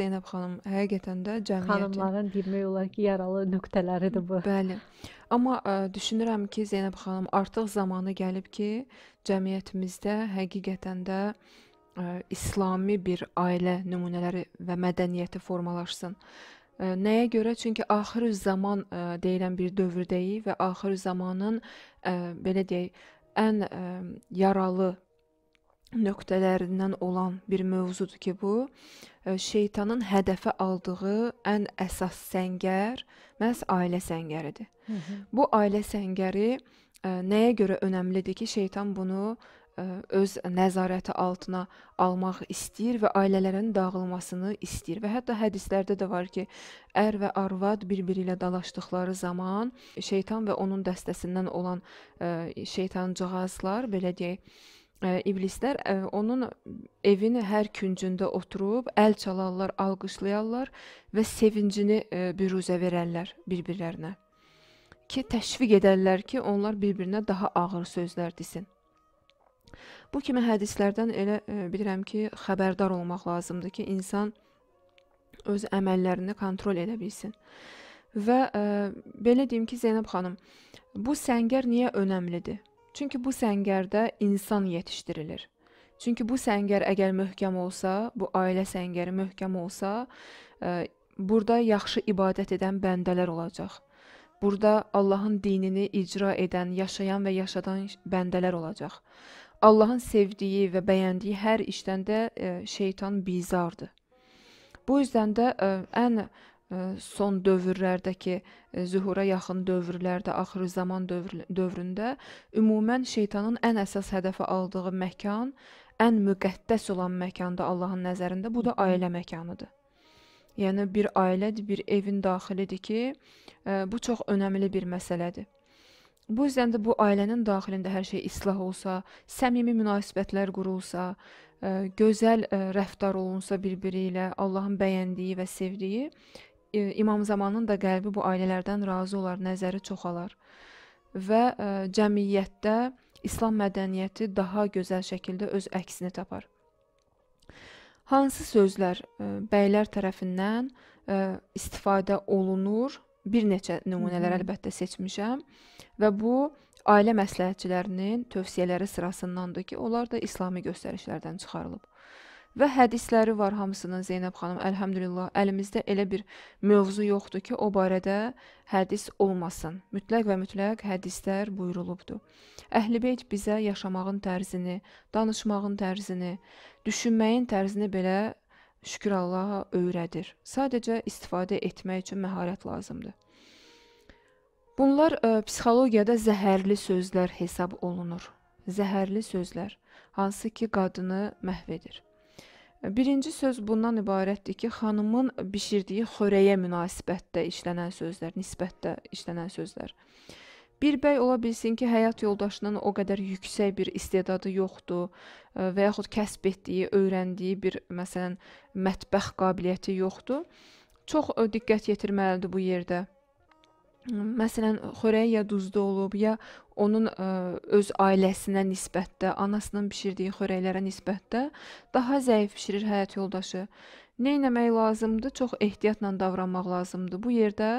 Zeynəb xanım həqiqətən də cəmiyyətin xanımların demək olar ki, yaralı nöqtələridir bu. Bəli. Amma ə, e, düşünürəm ki, Zeynəb xanım artıq zamanı gəlib ki, cəmiyyətimizdə həqiqətən də ə, e, İslami bir ailə nümunələri və mədəniyyəti formalaşsın. Ə, e, nəyə görə? Çünki axir zaman ə, deyilən bir dövrdəyik və axir zamanın ə, belə deyək, ən ə, yaralı nöqtələrindən olan bir mövzudur ki, bu e, şeytanın hədəfə aldığı ən əsas səngər məhz ailə səngəridir. Hı -hı. Bu ailə səngəri ə, e, nəyə görə önəmlidir ki, şeytan bunu ə, e, öz nəzarəti altına almaq istəyir və ailələrin dağılmasını istəyir. Və hətta hədislərdə də var ki, ər və arvad bir-biri ilə dalaşdıqları zaman şeytan və onun dəstəsindən olan şeytancığazlar, belə deyək, iblislər onun evin hər küncündə oturub əl çalarlar, alqışlayarlar və sevincini büruzə verərlər bir-birlərinə. Ki təşviq edərlər ki, onlar bir-birinə daha ağır sözlər desin. Bu kimi hədislərdən elə bilirəm ki, xəbərdar olmaq lazımdır ki, insan öz əməllərini kontrol edə bilsin. Və ə, belə deyim ki, Zeynəb xanım, bu səngər niyə önəmlidir? Çünki bu səngərdə insan yetişdirilir. Çünki bu səngər əgər möhkəm olsa, bu ailə səngəri möhkəm olsa, ə, e, burada yaxşı ibadət edən bəndələr olacaq. Burada Allahın dinini icra edən, yaşayan və yaşadan bəndələr olacaq. Allahın sevdiyi və bəyəndiyi hər işdən də ə, e, şeytan bizardır. Bu yüzdən də ə, e, ən son dövrlərdəki zühura yaxın dövrlərdə, axırı zaman dövr dövründə ümumən şeytanın ən əsas hədəfə aldığı məkan, ən müqəddəs olan məkanda Allahın nəzərində bu da ailə məkanıdır. Yəni bir ailədir, bir evin daxilidir ki, bu çox önəmli bir məsələdir. Bu yüzden də bu ailənin daxilində hər şey islah olsa, səmimi münasibətlər qurulsa, gözəl rəftar olunsa bir-biri ilə, Allahın bəyəndiyi və sevdiyi İmam Zamanın da qəlbi bu ailələrdən razı olar, nəzəri çoxalar və ə, e, cəmiyyətdə İslam mədəniyyəti daha gözəl şəkildə öz əksini tapar. Hansı sözlər ə, e, bəylər tərəfindən ə, e, istifadə olunur? Bir neçə nümunələr əlbəttə seçmişəm və bu ailə məsləhətçilərinin tövsiyələri sırasındandır ki, onlar da İslami göstərişlərdən çıxarılıb. Və hədisləri var hamısının Zeynəb xanım, əlhəmdülillah. Əlimizdə elə bir mövzu yoxdur ki, o barədə hədis olmasın. Mütləq və mütləq hədislər buyurulubdur. Əhlibeyt bizə yaşamağın tərzini, danışmağın tərzini, düşünməyin tərzini belə şükür Allaha öyrədir. Sadəcə istifadə etmək üçün məharət lazımdır. Bunlar ə, e, psixologiyada zəhərli sözlər hesab olunur. Zəhərli sözlər, hansı ki qadını məhv edir. Birinci söz bundan ibarətdir ki, xanımın bişirdiyi xörəyə münasibətdə işlənən sözlər, nisbətdə işlənən sözlər. Bir bəy ola bilsin ki, həyat yoldaşının o qədər yüksək bir istedadı yoxdur e, və yaxud kəsb etdiyi, öyrəndiyi bir məsələn mətbəx qabiliyyəti yoxdur. Çox e, diqqət yetirməlidir bu yerdə. Məsələn, xörəyi ya duzlu olub, ya onun ə, e, öz ailəsinə nisbətdə, anasının bişirdiyi xörəklərə nisbətdə daha zəif bişirir həyat yoldaşı. Nə etmək lazımdır? Çox ehtiyatla davranmaq lazımdır. Bu yerdə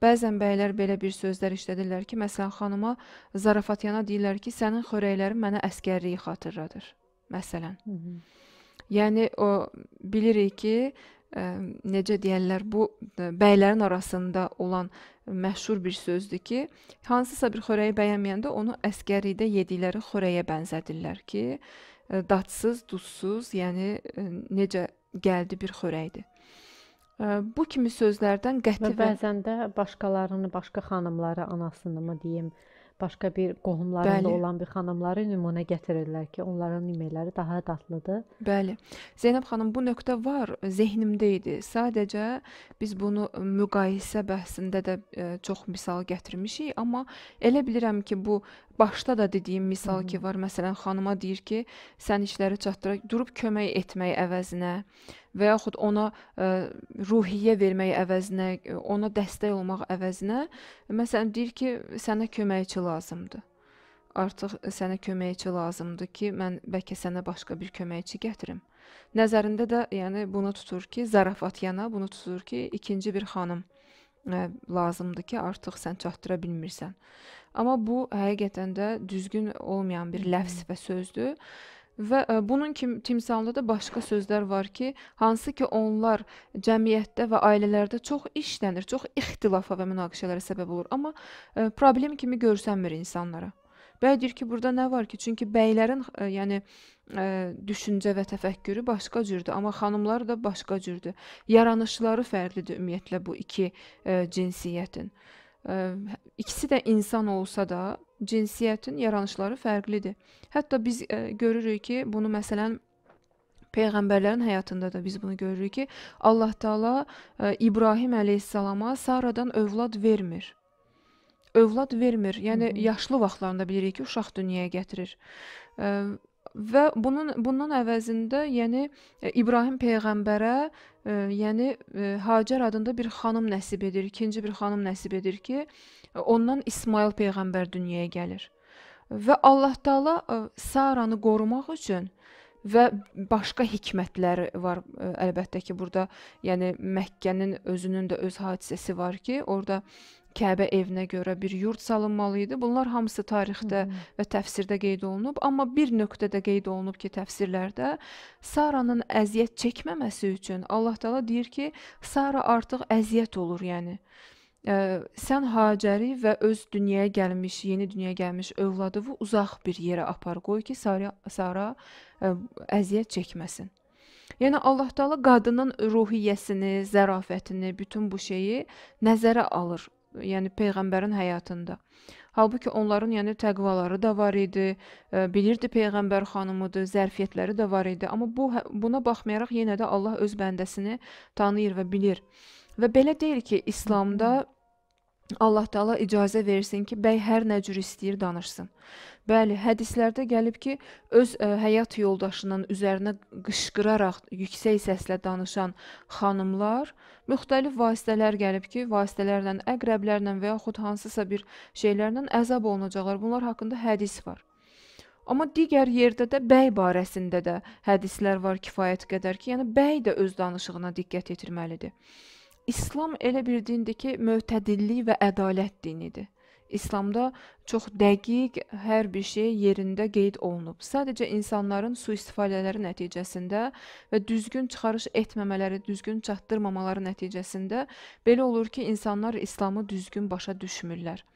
bəzən bəylər belə bir sözlər işlədirlər ki, məsələn, xanıma zarafatyana deyirlər ki, sənin xörəklərin mənə əskərliyi xatırladır. Məsələn. Hı -hı. Yəni o bilirik ki, necə deyərlər, bu e, bəylərin arasında olan məşhur bir sözdür ki, hansısa bir xörəyi bəyənməyəndə onu əskərlikdə yedikləri xörəyə bənzədirlər ki, e, dadsız, duzsuz, yəni e, necə gəldi bir xörəkdir. Bu kimi sözlərdən qəti və bəzən də başqalarını, başqa xanımları, anasını mı deyim, başqa bir qohumlarında Bəli. olan bir xanımları nümunə gətirirlər ki, onların yemələri daha dadlıdır. Bəli. Zeynəb xanım bu nöqtə var, zehnimdə idi. Sadəcə biz bunu müqayisə bəhsində də ə, e, çox misal gətirmişik, amma elə bilirəm ki, bu başda da dediyim misal Hı -hı. ki var. Məsələn, xanıma deyir ki, sən işləri çatdıraq durub kömək etmək əvəzinə və yaxud ona ə, e, ruhiyyə vermək əvəzinə, e, ona dəstək olmaq əvəzinə, məsələn deyir ki, sənə köməkçi lazımdır. Artıq sənə köməkçi lazımdır ki, mən bəlkə sənə başqa bir köməkçi gətirim. Nəzərində də, yəni bunu tutur ki, zarafat yana bunu tutur ki, ikinci bir xanım ə, e, lazımdır ki, artıq sən çatdıra bilmirsən. Amma bu həqiqətən də düzgün olmayan bir ləfs və sözdür Və ə, e, bunun kim timsalında da başqa sözlər var ki, hansı ki onlar cəmiyyətdə və ailələrdə çox işlənir, çox ixtilafa və münaqişələrə səbəb olur, amma ə, e, problem kimi görsənmir insanlara. Bəy deyir ki, burada nə var ki? Çünki bəylərin, ə, e, yəni ə, düşüncə və təfəkkürü başqa cürdür, amma xanımlar da başqa cürdür. Yaranışları fərqlidir ümumiyyətlə bu iki ə, cinsiyyətin ikisi də insan olsa da cinsiyyətin yaranışları fərqlidir. Hətta biz görürük ki, bunu məsələn peyğəmbərlərin həyatında da biz bunu görürük ki, Allah Taala İbrahim əleyhissalama Saradan övlad vermir. Övlad vermir. Yəni Hı -hı. yaşlı vaxtlarında bilirik ki, uşaq dünyaya gətirir və bunun bundan əvəzində, yəni e, İbrahim peyğəmbərə, e, yəni e, Hacer adında bir xanım nəsib edir, ikinci bir xanım nəsib edir ki, ondan İsmail peyğəmbər dünyaya gəlir. Və Allah Taala e, Saranı qorumaq üçün və başqa hikmətləri var e, əlbəttə ki, burada, yəni Məkkənin özünün də öz hadisəsi var ki, orada Kəbə evinə görə bir yurd salınmalı idi. Bunlar hamısı tarixdə Hı -hı. və təfsirdə qeyd olunub, amma bir nöqtədə qeyd olunub ki, təfsirlərdə Saranın əziyyət çəkməməsi üçün Allah Taala deyir ki, Sara artıq əziyyət olur, yəni ə, sən Hacəri və öz dünyaya gəlmiş, yeni dünyaya gəlmiş övladını uzaq bir yerə apar qoy ki, Sara Sara ə, əziyyət çəkməsin. Yəni Allah Taala qadının ruhiyyəsini, zərafətini, bütün bu şeyi nəzərə alır yəni peyğəmbərin həyatında. Halbuki onların yəni təqvaları da var idi, e, bilirdi peyğəmbər xanımıdır, zərfiyyətləri də var idi, amma bu hə, buna baxmayaraq yenə də Allah öz bəndəsini tanıyır və bilir. Və belə deyil ki, İslamda Allah Taala icazə versin ki, bəy hər nə cür istəyir danışsın. Bəli, hədislərdə gəlib ki, öz ə, e, həyat yoldaşının üzərinə qışqıraraq yüksək səslə danışan xanımlar müxtəlif vasitələr gəlib ki, vasitələrlə, əqrəblərlə və yaxud hansısa bir şeylərlə əzab olunacaqlar. Bunlar haqqında hədis var. Amma digər yerdə də bəy barəsində də hədislər var kifayət qədər ki, yəni bəy də öz danışığına diqqət yetirməlidir. İslam elə bir dindir ki, mötədillik və ədalət dinidir. İslamda çox dəqiq hər bir şey yerində qeyd olunub. Sadəcə insanların sui-istifadələri nəticəsində və düzgün çıxarış etməmələri, düzgün çatdırmamaları nəticəsində belə olur ki, insanlar İslamı düzgün başa düşmürlər,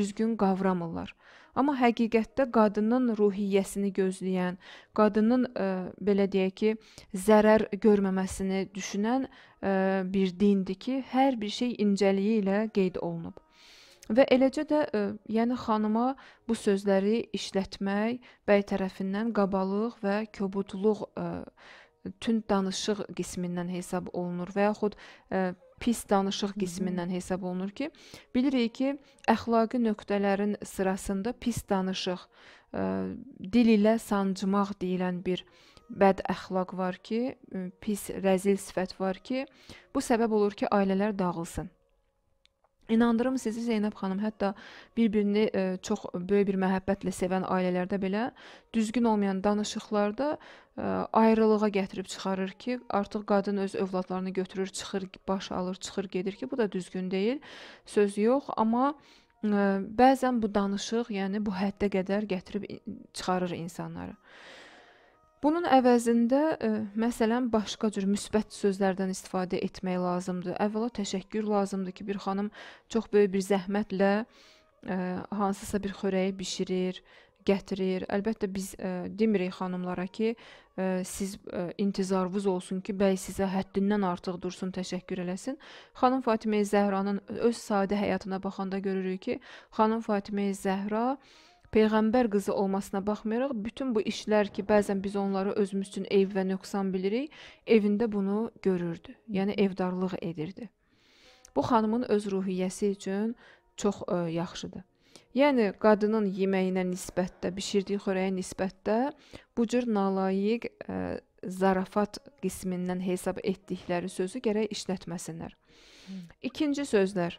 düzgün qavramırlar. Amma həqiqətdə qadının ruhiyyəsini gözləyən, qadının ə, e, belə deyək ki, zərər görməməsini düşünən ə, e, bir dindir ki, hər bir şey incəliyi ilə qeyd olunub. Və eləcə də, ə, e, yəni xanıma bu sözləri işlətmək bəy tərəfindən qabalıq və kobudluq ə, tünd danışıq qismindən hesab olunur və yaxud ə, pis danışıq qismindən hesab olunur ki, bilirik ki, əxlaqi nöqtələrin sırasında pis danışıq, ə, e, dil ilə sancmaq deyilən bir bəd əxlaq var ki, e, pis rəzil sifət var ki, bu səbəb olur ki, ailələr dağılsın. İnandırım sizi Zeynəb xanım, hətta bir-birini e, çox böyük bir məhəbbətlə sevən ailələrdə belə düzgün olmayan danışıqlarda e, ayrılığa gətirib çıxarır ki, artıq qadın öz övladlarını götürür, çıxır, baş alır, çıxır, gedir ki, bu da düzgün deyil. Söz yox, amma e, bəzən bu danışıq, yəni bu həddə qədər gətirib çıxarır insanları. Bunun əvəzində ə, e, məsələn başqa cür müsbət sözlərdən istifadə etmək lazımdır. Əvvəla təşəkkür lazımdır ki, bir xanım çox böyük bir zəhmətlə ə, e, hansısa bir xörəyi bişirir, gətirir. Əlbəttə biz ə, e, demirik xanımlara ki, ə, siz ə, intizarvız olsun ki, bəy sizə həddindən artıq dursun, təşəkkür eləsin. Xanım Fatimə Zəhranın öz sadə həyatına baxanda görürük ki, xanım Fatimə Zəhra ə, peyğəmbər qızı olmasına baxmayaraq bütün bu işlər ki, bəzən biz onları özümüz üçün eyb və nöqsan bilirik, evində bunu görürdü. Yəni evdarlıq edirdi. Bu xanımın öz ruhiyyəsi üçün çox ə, e, yaxşıdır. Yəni qadının yeməyinə nisbətdə, bişirdiyi xörəyə nisbətdə bu cür nalayiq ə, e, zarafat qismindən hesab etdikləri sözü gərək işlətməsinlər. İkinci sözlər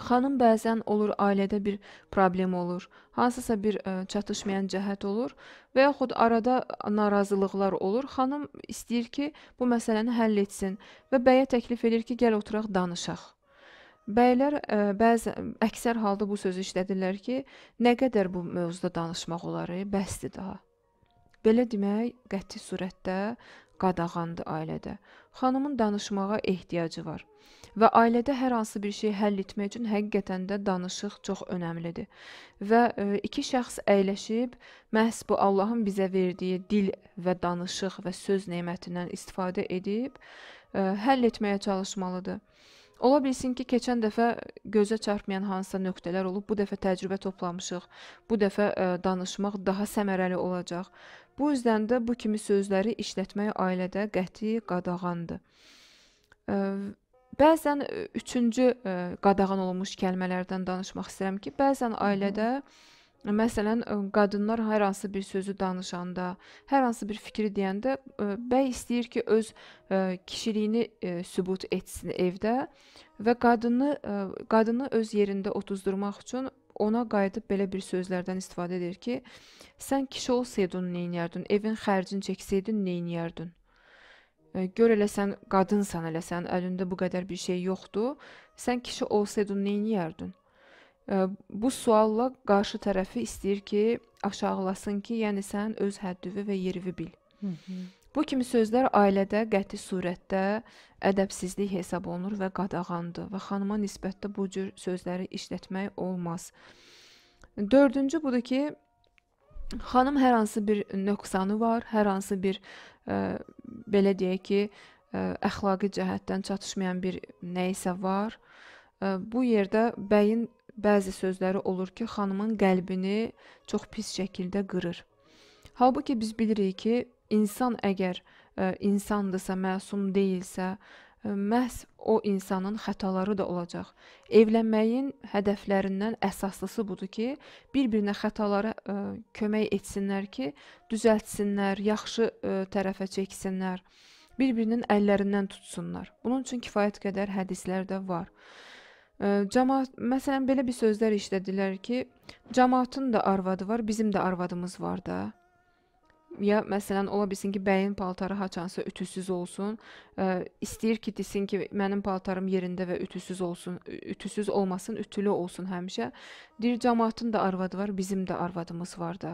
Xanım bəzən olur ailədə bir problem olur, hansısa bir ə, e, çatışmayan cəhət olur və yaxud arada narazılıqlar olur. Xanım istəyir ki, bu məsələni həll etsin və bəyə təklif edir ki, gəl oturaq danışaq. Bəylər ə, e, bəzi əksər halda bu sözü işlədirlər ki, nə qədər bu mövzuda danışmaq olar, bəsdir daha. Belə demək qəti surətdə qadağandır ailədə. Xanımın danışmağa ehtiyacı var və ailədə hər hansı bir şeyi həll etmək üçün həqiqətən də danışıq çox önəmlidir. Və ə, e, iki şəxs əyləşib məhz bu Allahın bizə verdiyi dil və danışıq və söz nemətindən istifadə edib ə, e, həll etməyə çalışmalıdır. Ola bilsin ki, keçən dəfə gözə çarpmayan hansısa nöqtələr olub, bu dəfə təcrübə toplamışıq. Bu dəfə ə, e, danışmaq daha səmərəli olacaq. Bu üzdən də bu kimi sözləri işlətmək ailədə qəti qadağandır. Ə, e, bəzən e, üçüncü ə, qadağan olunmuş kəlmələrdən danışmaq istəyirəm ki, bəzən ailədə Hı -hı Məsələn, qadınlar hər hansı bir sözü danışanda, hər hansı bir fikri deyəndə bəy istəyir ki, öz kişiliyini sübut etsin evdə və qadını qadını öz yerində otuzdurmaq üçün ona qayıdıb belə bir sözlərdən istifadə edir ki, sən kişi olsaydın nə edərdin? Evin xərcini çəksəydin nə edərdin? Gör elə sən qadınsan elə sən əlində bu qədər bir şey yoxdur. Sən kişi olsaydın nə edərdin? bu sualla qarşı tərəfi istəyir ki, aşağılasın ki, yəni sən öz həddivi və yerivi bil. Hı -hı. Bu kimi sözlər ailədə qəti surətdə ədəbsizlik hesab olunur və qadağandır və xanıma nisbətdə bu cür sözləri işlətmək olmaz. Dördüncü budur ki, xanım hər hansı bir nöqsanı var, hər hansı bir ə, belə deyək ki, ə, əxlaqi cəhətdən çatışmayan bir nə isə var. Ə, bu yerdə bəyin bəzi sözləri olur ki, xanımın qəlbini çox pis şəkildə qırır. Halbuki biz bilirik ki, insan əgər ə, e, insandırsa, məsum deyilsə, ə, e, məhz o insanın xətaları da olacaq. Evlənməyin hədəflərindən əsaslısı budur ki, bir-birinə xətalara ə, e, kömək etsinlər ki, düzəltsinlər, yaxşı ə, tərəfə çəksinlər, bir-birinin əllərindən tutsunlar. Bunun üçün kifayət qədər hədislər də var. Ə, Cəmaət məsələn belə bir sözlər işlədilər ki, cəmaətin də arvadı var, bizim də arvadımız var da. Ya məsələn ola bilsin ki, bəyin paltarı haçansa ütüsüz olsun, ə, istəyir ki, desin ki, mənim paltarım yerində və ütüsüz olsun, ütüsüz olmasın, ütülü olsun həmişə. Deyir cəmaətin də arvadı var, bizim də arvadımız var da.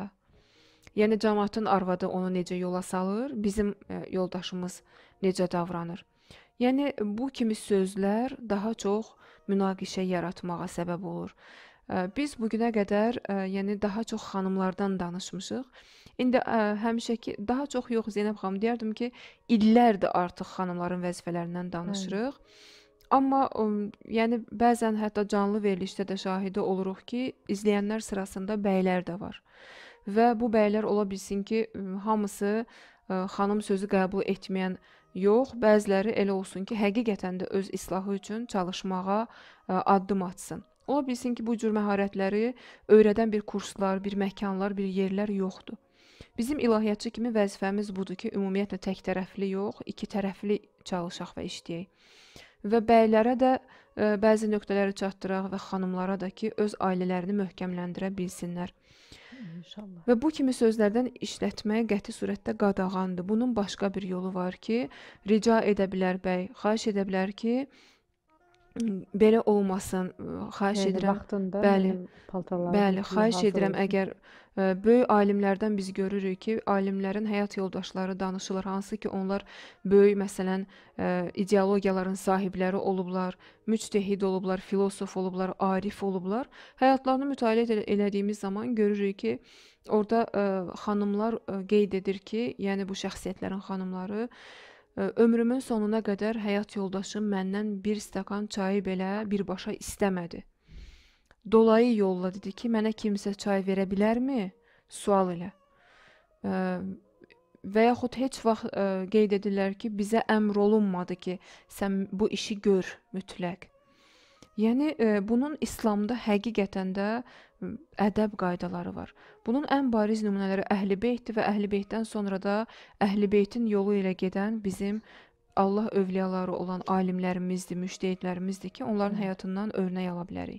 Yəni cəmaətin arvadı onu necə yola salır, bizim ə, e, yoldaşımız necə davranır. Yəni bu kimi sözlər daha çox münaqişə yaratmağa səbəb olur. Biz bu günə qədər, yəni daha çox xanımlardan danışmışıq. İndi ə, həmişəki daha çox yox Zeynəb xanım deyərdim ki, illərdir artıq xanımların vəzifələrindən danışırıq. Hı. Amma ə, yəni bəzən hətta canlı verilişdə də şahidi oluruq ki, izləyənlər sırasında bəylər də var. Və bu bəylər ola bilsin ki, hamısı ə, xanım sözü qəbul etməyən ə, Yox, bəziləri elə olsun ki, həqiqətən də öz islahı üçün çalışmağa ə, e, addım atsın. Ola bilsin ki, bu cür məharətləri öyrədən bir kurslar, bir məkanlar, bir yerlər yoxdur. Bizim ilahiyyatçı kimi vəzifəmiz budur ki, ümumiyyətlə tək tərəfli yox, iki tərəfli çalışaq və işləyək. Və bəylərə də ə, e, bəzi nöqtələri çatdıraq və xanımlara da ki, öz ailələrini möhkəmləndirə bilsinlər. İnşallah. Və bu kimi sözlərdən işlətməyə qəti surətdə qadağandır. Bunun başqa bir yolu var ki, rica edə bilər bəy, xahiş edə bilər ki, belə olmasın. Xahiş yəni, edirəm. Vaxtında bəli, yəni paltarları. Bəli, xahiş edirəm olsun. əgər ə, böyük alimlərdən biz görürük ki, alimlərin həyat yoldaşları danışılır, hansı ki, onlar böyük məsələn ə, ideologiyaların sahibləri olublar, müctehid olublar, filosof olublar, arif olublar. Həyatlarını mütaliə el elədiyimiz zaman görürük ki, orada ə, xanımlar ə, qeyd edir ki, yəni bu şəxsiyyətlərin xanımları ə, Ömrümün sonuna qədər həyat yoldaşım məndən bir stəkan çayı belə birbaşa istəmədi. Dolayı yolla dedi ki, mənə kimsə çay verə bilərmi? Sual ilə. Və yaxud heç vaxt ə, qeyd edirlər ki, bizə əmr olunmadı ki, sən bu işi gör mütləq. Yəni ə, bunun İslamda həqiqətən də ə, ədəb qaydaları var. Bunun ən bariz nümunələri Əhlibeytdir və Əhlibeytdən sonra da Əhlibeytin yolu ilə gedən bizim Allah övliyaları olan alimlərimizdir, müştehidlərimizdir ki, onların həyatından örnək ala bilərik.